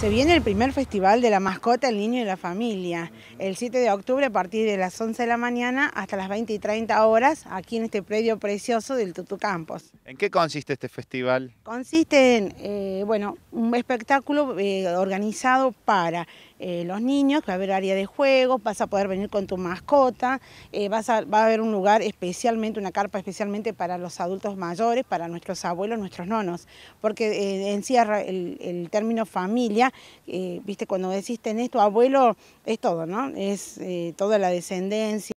Se viene el primer festival de la mascota, el niño y la familia, el 7 de octubre a partir de las 11 de la mañana hasta las 20 y 30 horas, aquí en este predio precioso del Tutu Campos. ¿En qué consiste este festival? Consiste en, eh, bueno, un espectáculo eh, organizado para eh, los niños, que va a haber área de juego, vas a poder venir con tu mascota, vas va a haber un lugar especialmente, una carpa especialmente para los adultos mayores, para nuestros abuelos, nuestros nonos, porque encierra el, el término familia, eh, viste, cuando decís en esto abuelo, es todo, ¿no? Es eh, toda la descendencia.